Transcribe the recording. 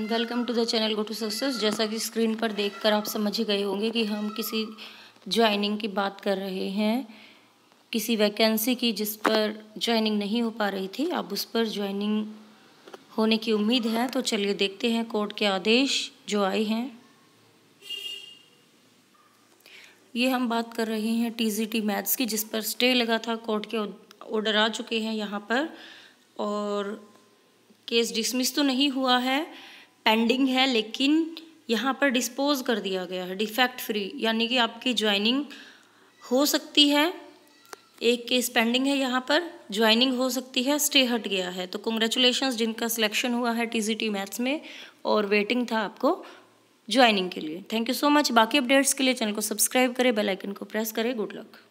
welcome to the channel go to success जैसा कि screen पर देखकर आप समझ ही गए होंगे कि हम किसी ज्वाइनिंग की बात कर रहे हैं किसी वैकेंसी की जिस पर ज्वाइनिंग नहीं हो पा रही थी अब उस पर ज्वाइनिंग होने की उम्मीद है तो चलिए देखते हैं कोर्ट के आदेश जो आए हैं ये हम बात कर रहे हैं टीजीटी मैथ्स की जिस पर स्टे लगा था कोर्ट के ऑर्डर आ चुके हैं यहाँ पर और केस डिसमिस तो नहीं हुआ है पेंडिंग है लेकिन यहाँ पर डिस्पोज कर दिया गया है डिफेक्ट फ्री यानी कि आपकी ज्वाइनिंग हो सकती है एक केस पेंडिंग है यहाँ पर ज्वाइनिंग हो सकती है स्टे हट गया है तो कंग्रेचुलेशन जिनका सिलेक्शन हुआ है टीजीटी मैथ्स में और वेटिंग था आपको ज्वाइनिंग के लिए थैंक यू सो मच बाकी अपडेट्स के लिए चैनल को सब्सक्राइब करें बेलाइकन को प्रेस करें गुड लक